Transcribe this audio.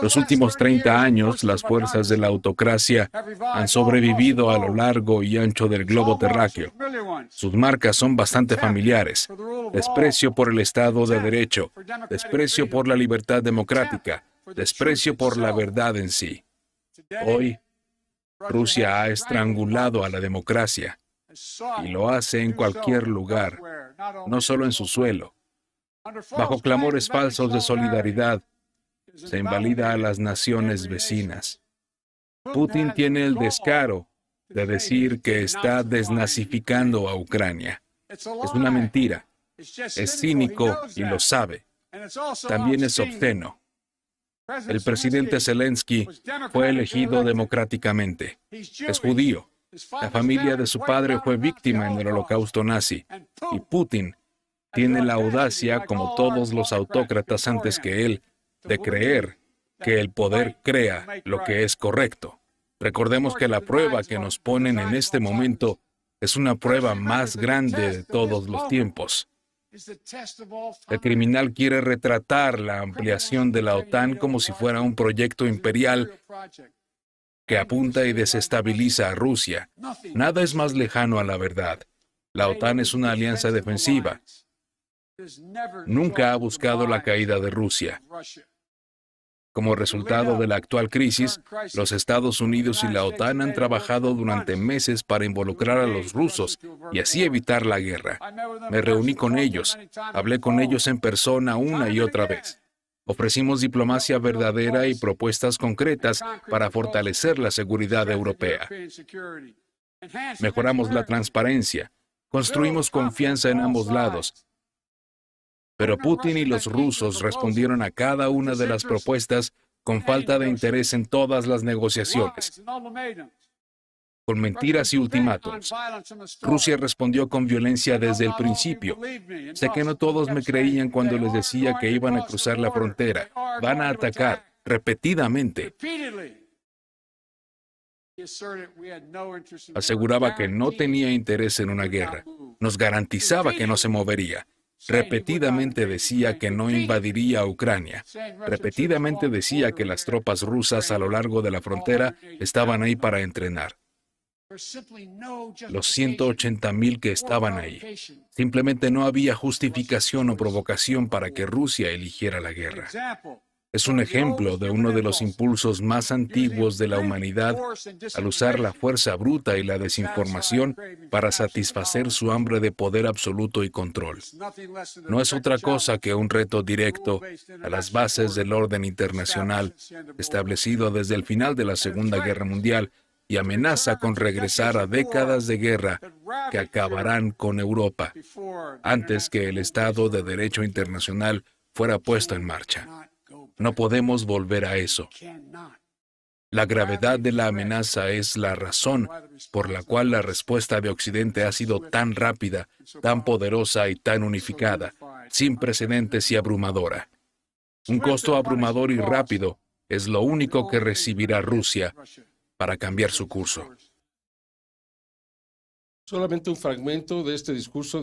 Los últimos 30 años, las fuerzas de la autocracia han sobrevivido a lo largo y ancho del globo terráqueo. Sus marcas son bastante familiares. Desprecio por el Estado de Derecho, desprecio por la libertad democrática, desprecio por la verdad en sí. Hoy, Rusia ha estrangulado a la democracia y lo hace en cualquier lugar, no solo en su suelo. Bajo clamores falsos de solidaridad, se invalida a las naciones vecinas. Putin tiene el descaro de decir que está desnazificando a Ucrania. Es una mentira. Es cínico y lo sabe. También es obsceno. El presidente Zelensky fue elegido democráticamente. Es judío. La familia de su padre fue víctima en el holocausto nazi. Y Putin tiene la audacia, como todos los autócratas antes que él, de creer que el poder crea lo que es correcto. Recordemos que la prueba que nos ponen en este momento es una prueba más grande de todos los tiempos. El criminal quiere retratar la ampliación de la OTAN como si fuera un proyecto imperial que apunta y desestabiliza a Rusia. Nada es más lejano a la verdad. La OTAN es una alianza defensiva. Nunca ha buscado la caída de Rusia. Como resultado de la actual crisis, los Estados Unidos y la OTAN han trabajado durante meses para involucrar a los rusos y así evitar la guerra. Me reuní con ellos, hablé con ellos en persona una y otra vez. Ofrecimos diplomacia verdadera y propuestas concretas para fortalecer la seguridad europea. Mejoramos la transparencia, construimos confianza en ambos lados pero Putin y los rusos respondieron a cada una de las propuestas con falta de interés en todas las negociaciones, con mentiras y ultimátum. Rusia respondió con violencia desde el principio. Sé que no todos me creían cuando les decía que iban a cruzar la frontera. Van a atacar repetidamente. Aseguraba que no tenía interés en una guerra. Nos garantizaba que no se movería. Repetidamente decía que no invadiría Ucrania. Repetidamente decía que las tropas rusas a lo largo de la frontera estaban ahí para entrenar. Los 180.000 que estaban ahí. Simplemente no había justificación o provocación para que Rusia eligiera la guerra. Es un ejemplo de uno de los impulsos más antiguos de la humanidad al usar la fuerza bruta y la desinformación para satisfacer su hambre de poder absoluto y control. No es otra cosa que un reto directo a las bases del orden internacional establecido desde el final de la Segunda Guerra Mundial y amenaza con regresar a décadas de guerra que acabarán con Europa antes que el Estado de Derecho Internacional fuera puesto en marcha. No podemos volver a eso. La gravedad de la amenaza es la razón por la cual la respuesta de Occidente ha sido tan rápida, tan poderosa y tan unificada, sin precedentes y abrumadora. Un costo abrumador y rápido es lo único que recibirá Rusia para cambiar su curso. Solamente un fragmento de este discurso